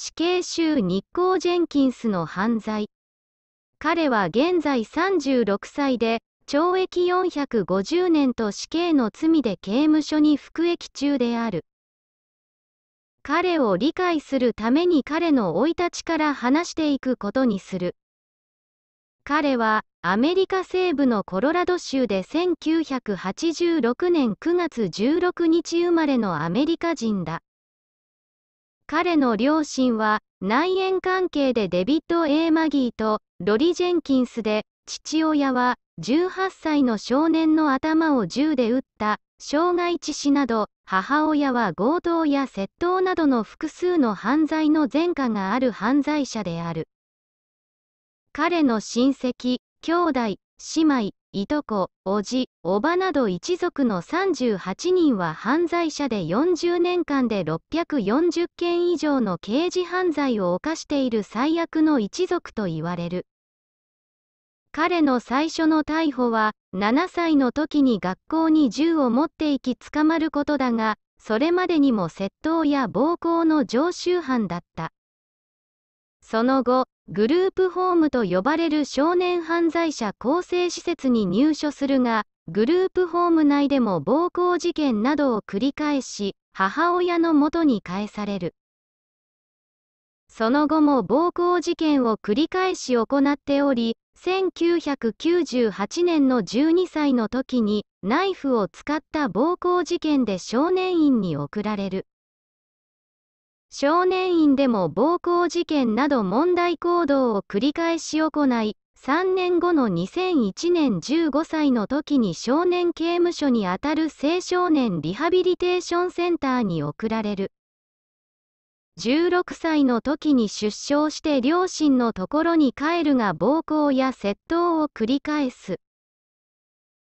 死刑囚日光ジェンキンスの犯罪。彼は現在36歳で、懲役450年と死刑の罪で刑務所に服役中である。彼を理解するために彼の生い立ちから話していくことにする。彼はアメリカ西部のコロラド州で1986年9月16日生まれのアメリカ人だ。彼の両親は内縁関係でデビッド・エマギーとロリ・ジェンキンスで、父親は18歳の少年の頭を銃で撃った傷害致死など、母親は強盗や窃盗などの複数の犯罪の前科がある犯罪者である。彼の親戚、兄弟、姉妹、いとこ、おじ、おばなど一族の38人は犯罪者で40年間で640件以上の刑事犯罪を犯している最悪の一族と言われる。彼の最初の逮捕は、7歳の時に学校に銃を持って行き捕まることだが、それまでにも窃盗や暴行の常習犯だった。その後、グループホームと呼ばれる少年犯罪者更生施設に入所するが、グループホーム内でも暴行事件などを繰り返し、母親の元に返される。その後も暴行事件を繰り返し行っており、1998年の12歳の時にナイフを使った暴行事件で少年院に送られる。少年院でも暴行事件など問題行動を繰り返し行い、3年後の2001年15歳の時に少年刑務所にあたる青少年リハビリテーションセンターに送られる。16歳の時に出生して両親のところに帰るが暴行や窃盗を繰り返す。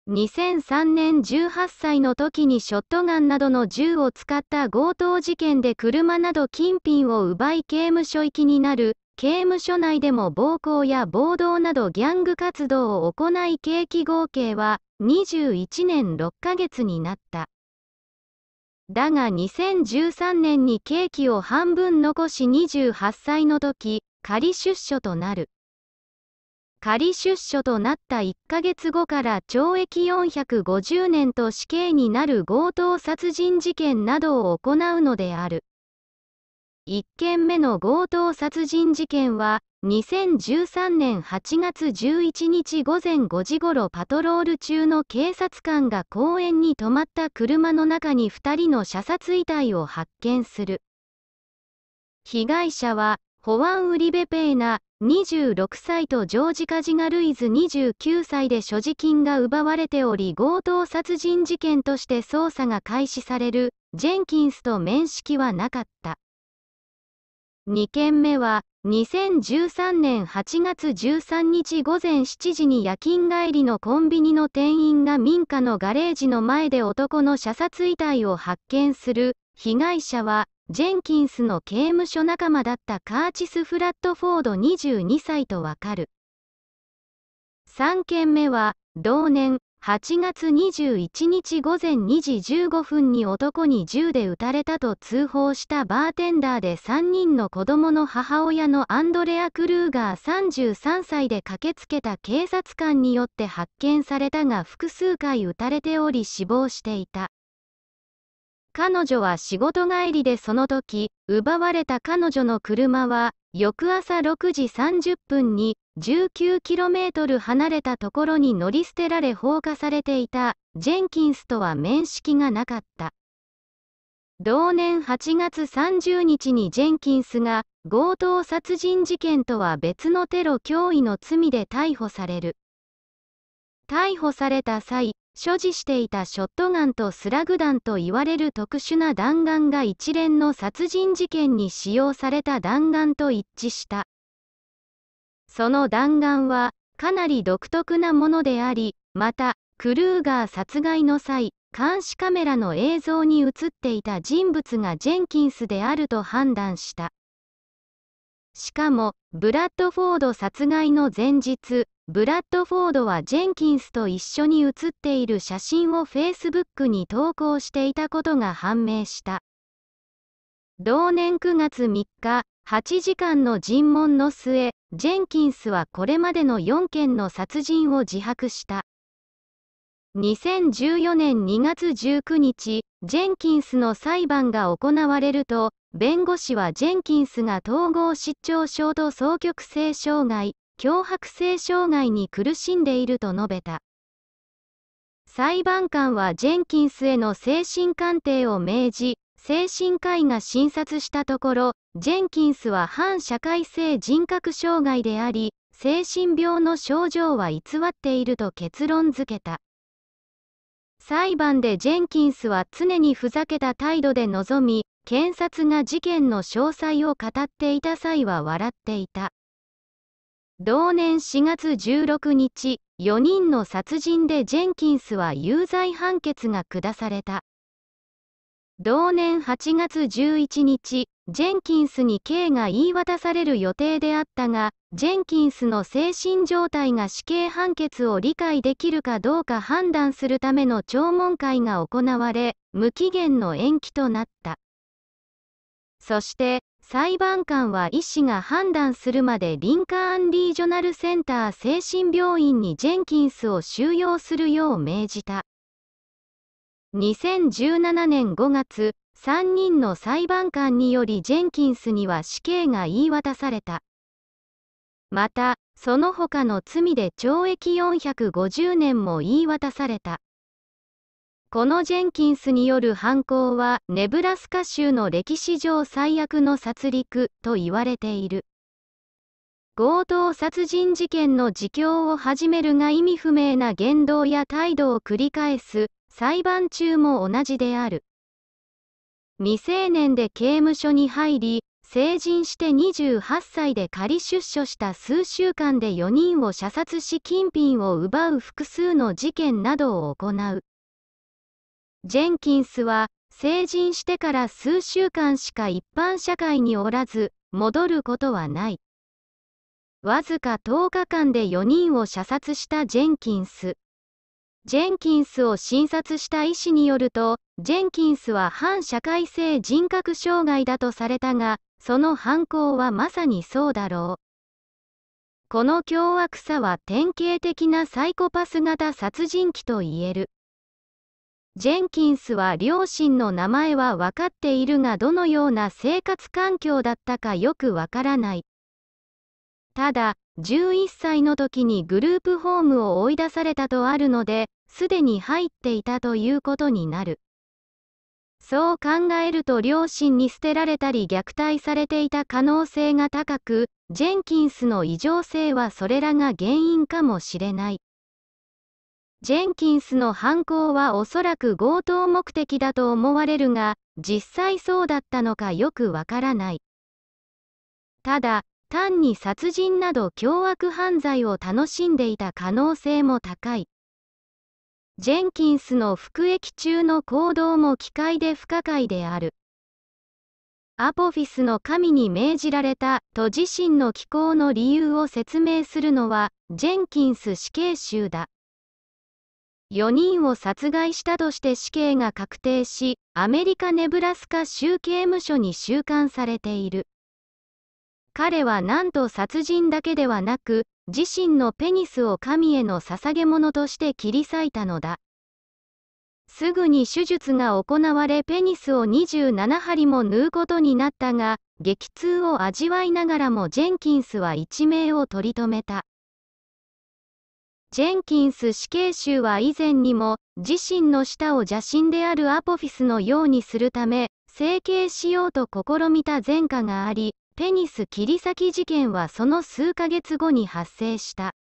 2003年18歳の時にショットガンなどの銃を使った強盗事件で車など金品を奪い刑務所行きになる、刑務所内でも暴行や暴動などギャング活動を行い刑期合計は21年6ヶ月になった。だが2013年に刑期を半分残し28歳の時、仮出所となる。仮出所となった1ヶ月後から懲役450年と死刑になる強盗殺人事件などを行うのである。1件目の強盗殺人事件は、2013年8月11日午前5時ごろパトロール中の警察官が公園に止まった車の中に2人の射殺遺体を発見する。被害者はホワン・ウリベペーナ、26歳とジョージ・カジガルイズ29歳で所持金が奪われており強盗殺人事件として捜査が開始される、ジェンキンスと面識はなかった。2件目は、2013年8月13日午前7時に夜勤帰りのコンビニの店員が民家のガレージの前で男の射殺遺体を発見する、被害者はジェンキンスの刑務所仲間だったカーチス・フラットフォード22歳とわかる。3件目は、同年8月21日午前2時15分に男に銃で撃たれたと通報したバーテンダーで3人の子供の母親のアンドレア・クルーガー33歳で駆けつけた警察官によって発見されたが複数回撃たれており死亡していた。彼女は仕事帰りでその時、奪われた彼女の車は、翌朝6時30分に 19km 離れたところに乗り捨てられ放火されていたジェンキンスとは面識がなかった。同年8月30日にジェンキンスが強盗殺人事件とは別のテロ脅威の罪で逮捕される。逮捕された際、所持していたショットガンとスラグ弾と言われる特殊な弾丸が一連の殺人事件に使用された弾丸と一致した。その弾丸は、かなり独特なものであり、また、クルーガー殺害の際、監視カメラの映像に映っていた人物がジェンキンスであると判断した。しかも、ブラッドフォード殺害の前日、ブラッドフォードはジェンキンスと一緒に写っている写真を Facebook に投稿していたことが判明した。同年9月3日、8時間の尋問の末、ジェンキンスはこれまでの4件の殺人を自白した。2014年2月19日、ジェンキンスの裁判が行われると、弁護士はジェンキンスが統合失調症と双極性障害、脅迫性障害に苦しんでいると述べた。裁判官はジェンキンスへの精神鑑定を命じ、精神科医が診察したところ、ジェンキンスは反社会性人格障害であり、精神病の症状は偽っていると結論付けた。裁判でジェンキンスは常にふざけた態度で臨み、検察が事件の詳細を語っていた際は笑っていた。同年4月16日、4人の殺人でジェンキンスは有罪判決が下された。同年8月11日、ジェンキンスに刑が言い渡される予定であったが、ジェンキンスの精神状態が死刑判決を理解できるかどうか判断するための聴聞会が行われ、無期限の延期となった。そして、裁判官は医師が判断するまでリンカーン・リージョナルセンター精神病院にジェンキンスを収容するよう命じた。2017年5月、3人の裁判官によりジェンキンスには死刑が言い渡された。また、その他の罪で懲役450年も言い渡された。このジェンキンスによる犯行はネブラスカ州の歴史上最悪の殺戮と言われている。強盗殺人事件の自供を始めるが意味不明な言動や態度を繰り返す、裁判中も同じである。未成年で刑務所に入り、成人して28歳で仮出所した数週間で4人を射殺し金品を奪う複数の事件などを行う。ジェンキンスは、成人してから数週間しか一般社会におらず、戻ることはない。わずか10日間で4人を射殺したジェンキンス。ジェンキンスを診察した医師によると、ジェンキンスは反社会性人格障害だとされたが、その犯行はまさにそうだろう。この凶悪さは典型的なサイコパス型殺人鬼と言える。ジェンキンスは両親の名前は分かっているがどのような生活環境だったかよくわからない。ただ、11歳の時にグループホームを追い出されたとあるので、すでに入っていたということになる。そう考えると両親に捨てられたり虐待されていた可能性が高く、ジェンキンスの異常性はそれらが原因かもしれない。ジェンキンスの犯行はおそらく強盗目的だと思われるが、実際そうだったのかよくわからない。ただ、単に殺人など凶悪犯罪を楽しんでいた可能性も高い。ジェンキンスの服役中の行動も機械で不可解である。アポフィスの神に命じられたと自身の寄稿の理由を説明するのは、ジェンキンス死刑囚だ。4人を殺害したとして死刑が確定し、アメリカ・ネブラスカ州刑務所に収監されている。彼はなんと殺人だけではなく、自身のペニスを神への捧げ物として切り裂いたのだ。すぐに手術が行われペニスを27針も縫うことになったが、激痛を味わいながらもジェンキンスは一命を取り留めた。ジェンキンス死刑囚は以前にも、自身の舌を邪神であるアポフィスのようにするため、整形しようと試みた前科があり、ペニス切り裂き事件はその数ヶ月後に発生した。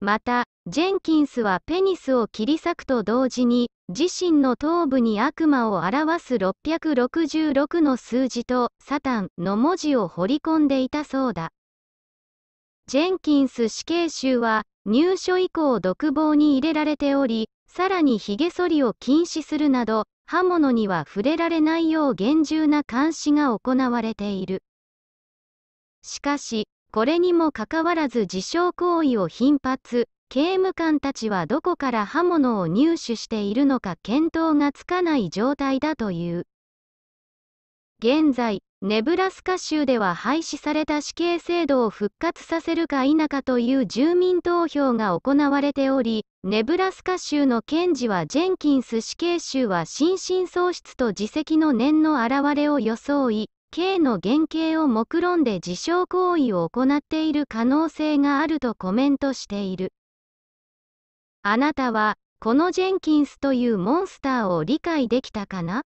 また、ジェンキンスはペニスを切り裂くと同時に、自身の頭部に悪魔を表す666の数字と、サタンの文字を彫り込んでいたそうだ。ジェンキンス死刑囚は、入所以降独房に入れられており、さらに髭剃りを禁止するなど、刃物には触れられないよう厳重な監視が行われている。しかし、これにもかかわらず自傷行為を頻発、刑務官たちはどこから刃物を入手しているのか見当がつかない状態だという。現在、ネブラスカ州では廃止された死刑制度を復活させるか否かという住民投票が行われており、ネブラスカ州の検事はジェンキンス死刑囚は心神喪失と自責の念の表れを装い、刑の原型を目論んで自傷行為を行っている可能性があるとコメントしている。あなたは、このジェンキンスというモンスターを理解できたかな